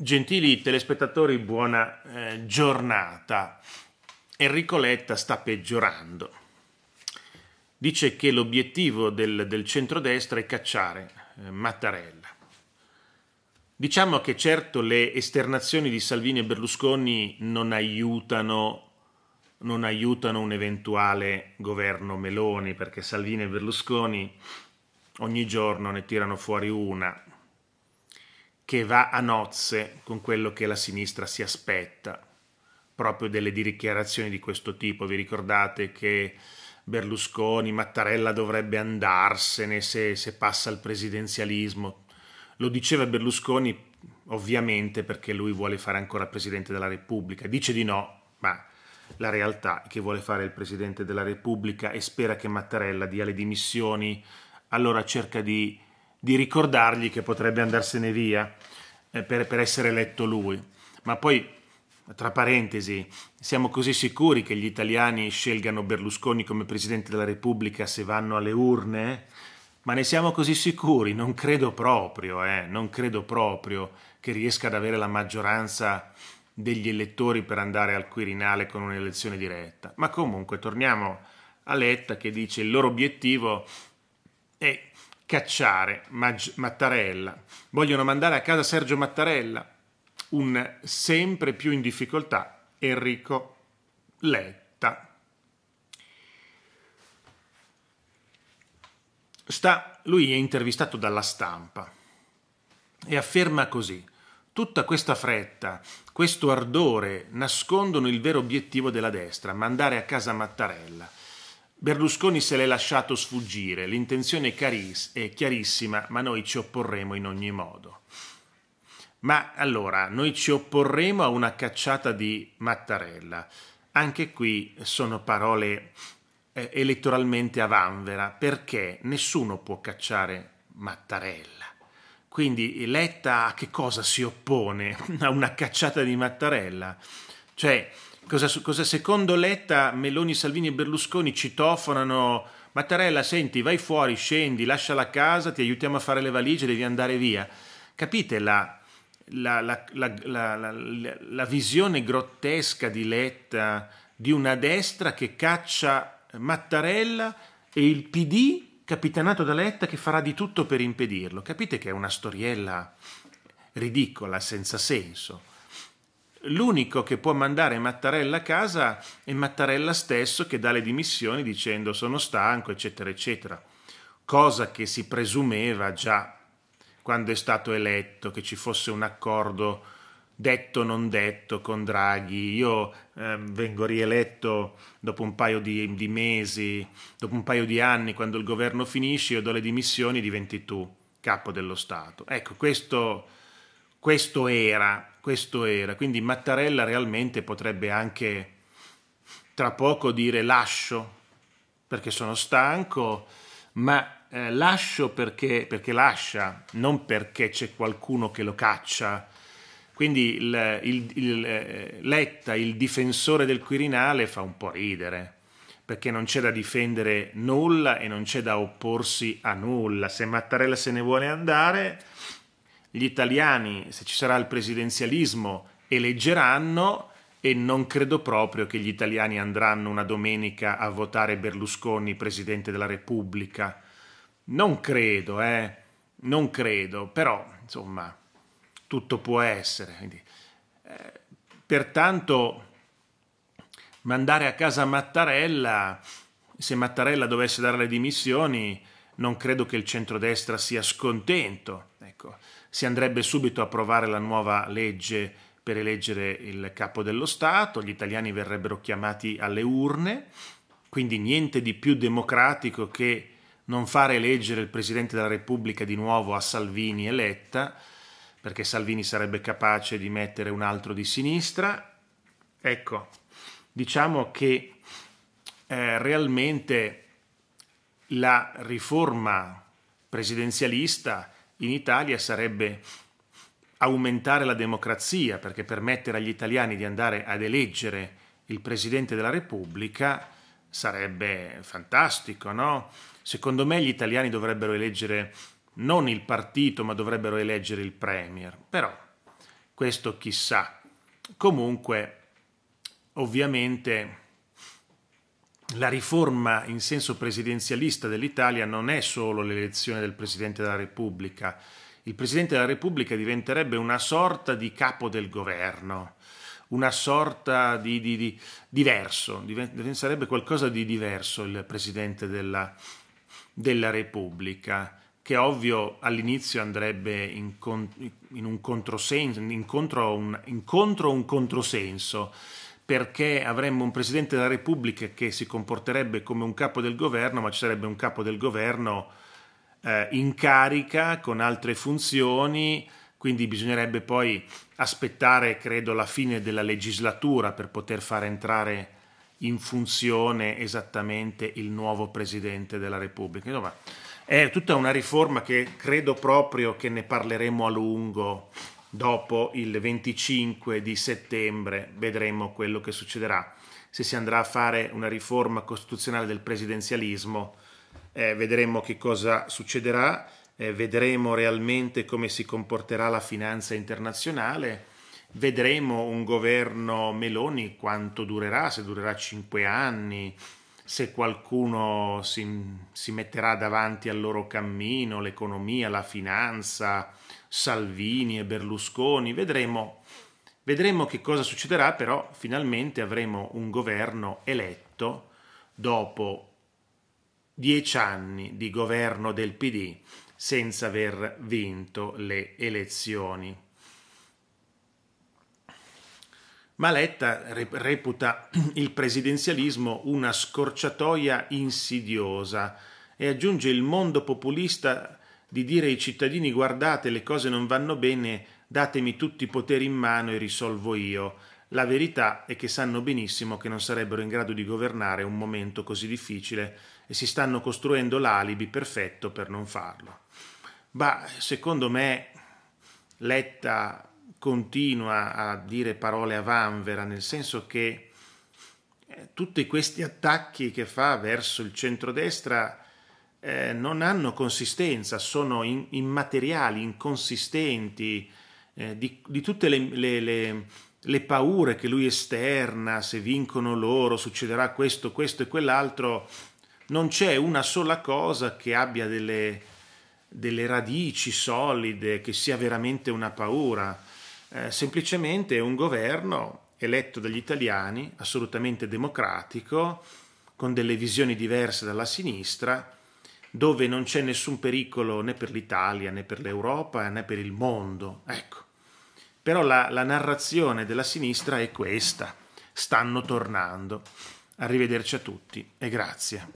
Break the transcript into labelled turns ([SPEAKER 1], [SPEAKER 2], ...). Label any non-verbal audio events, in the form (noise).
[SPEAKER 1] Gentili telespettatori, buona eh, giornata. Enrico Letta sta peggiorando. Dice che l'obiettivo del, del centrodestra è cacciare eh, Mattarella. Diciamo che certo le esternazioni di Salvini e Berlusconi non aiutano, non aiutano un eventuale governo Meloni, perché Salvini e Berlusconi ogni giorno ne tirano fuori una, che va a nozze con quello che la sinistra si aspetta, proprio delle dichiarazioni di questo tipo. Vi ricordate che Berlusconi, Mattarella dovrebbe andarsene se, se passa al presidenzialismo? Lo diceva Berlusconi ovviamente perché lui vuole fare ancora Presidente della Repubblica. Dice di no, ma la realtà è che vuole fare il Presidente della Repubblica e spera che Mattarella dia le dimissioni, allora cerca di, di ricordargli che potrebbe andarsene via. Eh, per, per essere eletto lui. Ma poi tra parentesi, siamo così sicuri che gli italiani scelgano Berlusconi come Presidente della Repubblica se vanno alle urne? Ma ne siamo così sicuri? Non credo proprio, eh, non credo proprio che riesca ad avere la maggioranza degli elettori per andare al Quirinale con un'elezione diretta. Ma comunque torniamo a Letta che dice il loro obiettivo è cacciare Mag- Mattarella, vogliono mandare a casa Sergio Mattarella, un sempre più in difficoltà Enrico Letta. Sta, lui è intervistato dalla stampa e afferma così. Tutta questa fretta, questo ardore nascondono il vero obiettivo della destra, mandare a casa Mattarella. Berlusconi se l'è lasciato sfuggire, l'intenzione è chiarissima, ma noi ci opporremo in ogni modo. Ma allora, noi ci opporremo a una cacciata di Mattarella. Anche qui sono parole eh, elettoralmente a vanvera, perché nessuno può cacciare Mattarella. Quindi Letta a che cosa si oppone? (laughs) A una cacciata di Mattarella? Cioè, Cosa, cosa, secondo Letta, Meloni, Salvini e Berlusconi citofonano Mattarella, senti, vai fuori, scendi, lascia la casa, ti aiutiamo a fare le valigie, devi andare via. Capite la, la, la, la visione grottesca di Letta di una destra che caccia Mattarella e il PD capitanato da Letta che farà di tutto per impedirlo. Capite che è una storiella ridicola, senza senso. L'unico che può mandare Mattarella a casa è Mattarella stesso che dà le dimissioni dicendo sono stanco, eccetera, eccetera, cosa che si presumeva già quando è stato eletto che ci fosse un accordo detto non detto con Draghi. Io eh, vengo rieletto dopo un paio di, di, mesi, dopo un paio di anni, quando il governo finisce, io do le dimissioni, diventi tu capo dello Stato. Ecco, questo, questo era questo era. Quindi Mattarella realmente potrebbe anche tra poco dire lascio perché sono stanco, ma eh, lascio perché, perché, lascia, non perché c'è qualcuno che lo caccia. Quindi il, il, il, eh, Letta, il difensore del Quirinale, fa un po' ridere, perché non c'è da difendere nulla e non c'è da opporsi a nulla. Se Mattarella se ne vuole andare, gli italiani, se ci sarà il presidenzialismo, eleggeranno e non credo proprio che gli italiani andranno una domenica a votare Berlusconi presidente della Repubblica. Non credo, eh, non credo, però insomma tutto può essere. Quindi, eh, pertanto mandare a casa Mattarella, se Mattarella dovesse dare le dimissioni, non credo che il centrodestra sia scontento. Ecco si andrebbe subito a approvare la nuova legge per eleggere il capo dello Stato, gli italiani verrebbero chiamati alle urne, quindi niente di più democratico che non fare eleggere il Presidente della Repubblica di nuovo a Salvini eletta, perché Salvini sarebbe capace di mettere un altro di sinistra. Ecco, diciamo che eh, realmente la riforma presidenzialista in Italia sarebbe aumentare la democrazia, perché permettere agli italiani di andare ad eleggere il Presidente della Repubblica sarebbe fantastico, no? Secondo me gli italiani dovrebbero eleggere non il partito, ma dovrebbero eleggere il Premier. Però, questo chissà. Comunque, ovviamente la riforma in senso presidenzialista dell'Italia non è solo l'elezione del Presidente della Repubblica. Il Presidente della Repubblica diventerebbe una sorta di capo del governo, una sorta di, di, di diverso, diventerebbe qualcosa di diverso il Presidente della, della Repubblica, che ovvio all'inizio andrebbe in, in un controsenso, incontro a un, incontro un controsenso perché avremmo un Presidente della Repubblica che si comporterebbe come un capo del governo, ma ci sarebbe un capo del governo eh, in carica con altre funzioni, quindi bisognerebbe poi aspettare, credo, la fine della legislatura per poter far entrare in funzione esattamente il nuovo Presidente della Repubblica. Insomma, è tutta una riforma che credo proprio che ne parleremo a lungo dopo il 25 di settembre vedremo quello che succederà. Se si andrà a fare una riforma costituzionale del presidenzialismo, eh, vedremo che cosa succederà, eh, vedremo realmente come si comporterà la finanza internazionale, vedremo un governo Meloni quanto durerà, se durerà cinque anni, se qualcuno si, si metterà davanti al loro cammino, l'economia, la finanza, Salvini e Berlusconi, vedremo, vedremo che cosa succederà, però finalmente avremo un governo eletto dopo dieci anni di governo del PD senza aver vinto le elezioni. Maletta reputa il presidenzialismo una scorciatoia insidiosa e aggiunge il mondo populista di dire ai cittadini guardate le cose non vanno bene, datemi tutti i poteri in mano e risolvo io. La verità è che sanno benissimo che non sarebbero in grado di governare un momento così difficile e si stanno costruendo l'alibi perfetto per non farlo. Ma secondo me Letta continua a dire parole a vanvera, nel senso che eh, tutti questi attacchi che fa verso il centrodestra eh, non hanno consistenza, sono in, immateriali, inconsistenti, eh, di, di, tutte le, le, le, le, paure che lui esterna, se vincono loro succederà questo, questo e quell'altro, non c'è una sola cosa che abbia delle, delle radici solide, che sia veramente una paura. Eh, semplicemente un governo eletto dagli italiani, assolutamente democratico, con delle visioni diverse dalla sinistra, dove non c'è nessun pericolo né per l'Italia né per l'Europa né per il mondo. Ecco. Però la, la narrazione della sinistra è questa. Stanno tornando. Arrivederci a tutti e grazie.